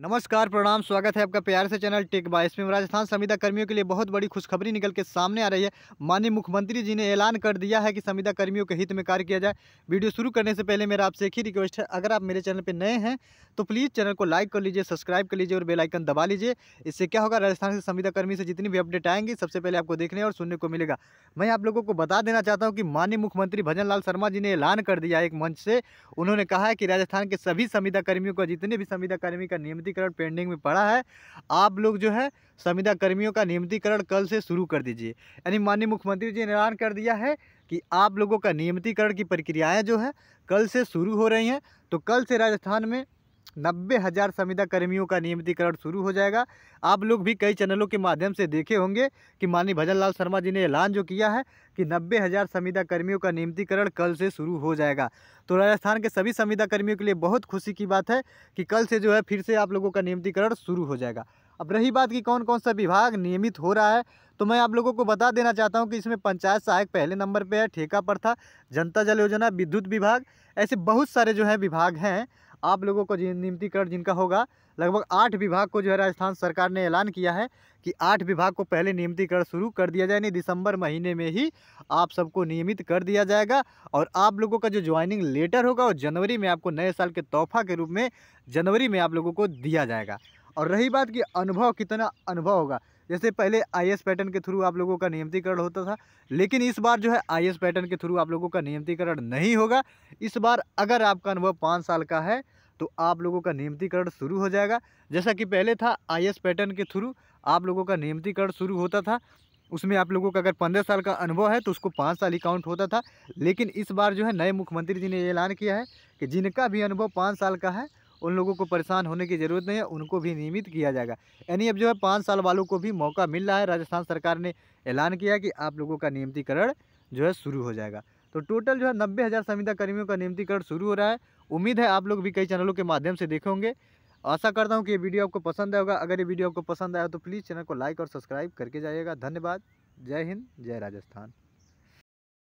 नमस्कार प्रणाम स्वागत है आपका प्यार से चैनल टेक बाय इसमें राजस्थान संविदा कर्मियों के लिए बहुत बड़ी खुशखबरी निकल के सामने आ रही है माननीय मुख्यमंत्री जी ने ऐलान कर दिया है कि संविदा कर्मियों के हित में कार्य किया जाए वीडियो शुरू करने से पहले मेरा आपसे एक ही रिक्वेस्ट है अगर आप मेरे चैनल पर नए हैं तो प्लीज़ चैनल को लाइक कर लीजिए सब्सक्राइब कर लीजिए और बेलाइकन दबा लीजिए इससे क्या होगा राजस्थान से संविदा कर्मी से जितनी भी अपडेट आएंगी सबसे पहले आपको देखने और सुनने को मिलेगा मैं आप लोगों को बता देना चाहता हूँ कि माननीय मुख्यमंत्री भजन लाल शर्मा जी ने ऐलान कर दिया एक मंच से उन्होंने कहा है कि राजस्थान के सभी संविदा कर्मियों को जितने भी संविदा कर्मी का नियमित नियमितीकरण पेंडिंग में पड़ा है आप लोग जो है संविदा कर्मियों का नियमितीकरण कल से शुरू कर दीजिए यानी माननीय मुख्यमंत्री जी ने ऐलान कर दिया है कि आप लोगों का नियमितीकरण की प्रक्रियाएँ जो है कल से शुरू हो रही हैं तो कल से राजस्थान में नब्बे हज़ार संविदा कर्मियों का नियमितीकरण शुरू हो जाएगा आप लोग भी कई चैनलों के माध्यम से देखे होंगे कि माननीय भजन लाल शर्मा जी ने ऐलान जो किया है कि नब्बे हज़ार संविदा कर्मियों का नियमितीकरण कल से शुरू हो जाएगा तो राजस्थान के सभी संविदा कर्मियों के लिए बहुत खुशी की बात है कि कल से जो है फिर से आप लोगों का नियमितीकरण शुरू हो जाएगा अब रही बात कि कौन कौन सा विभाग नियमित हो रहा है तो मैं आप लोगों को बता देना चाहता हूं कि इसमें पंचायत सहायक पहले नंबर पे है ठेका प्रथा जनता जल योजना विद्युत विभाग ऐसे बहुत सारे जो है विभाग हैं आप लोगों को नियमितीकरण जिनका होगा लगभग आठ विभाग को जो है राजस्थान सरकार ने ऐलान किया है कि आठ विभाग को पहले नियमितीकरण शुरू कर दिया जाए यानी दिसंबर महीने में ही आप सबको नियमित कर दिया जाएगा और आप लोगों का जो ज्वाइनिंग लेटर होगा वो जनवरी में आपको नए साल के तोहफा के रूप में जनवरी में आप लोगों को दिया जाएगा और रही बात कि अनुभव कितना अनुभव होगा जैसे पहले आई पैटर्न के थ्रू आप लोगों का नियमतीकरण होता था लेकिन इस बार जो है आई पैटर्न के थ्रू आप लोगों का नियमतीकरण नहीं होगा इस बार अगर आपका अनुभव पाँच साल का है तो आप लोगों का नियमतीकरण शुरू हो जाएगा जैसा कि पहले था आई पैटर्न के थ्रू आप लोगों का नियमतीकरण शुरू होता था उसमें आप लोगों का अगर पंद्रह साल का अनुभव है तो उसको पाँच साल ही काउंट होता था लेकिन इस बार जो है नए मुख्यमंत्री जी ने ऐलान किया है कि जिनका भी अनुभव पाँच साल का है उन लोगों को परेशान होने की ज़रूरत नहीं है उनको भी नियमित किया जाएगा यानी अब जो है पाँच साल वालों को भी मौका मिल रहा है राजस्थान सरकार ने ऐलान किया कि आप लोगों का नियमितीकरण जो है शुरू हो जाएगा तो टोटल जो है नब्बे हज़ार संविदा कर्मियों का नियमितीकरण शुरू हो रहा है उम्मीद है आप लोग भी कई चैनलों के माध्यम से देखे होंगे आशा करता हूँ कि ये वीडियो आपको पसंद आएगा अगर ये वीडियो आपको पसंद आया तो प्लीज़ चैनल को लाइक और सब्सक्राइब करके जाइएगा धन्यवाद जय हिंद जय राजस्थान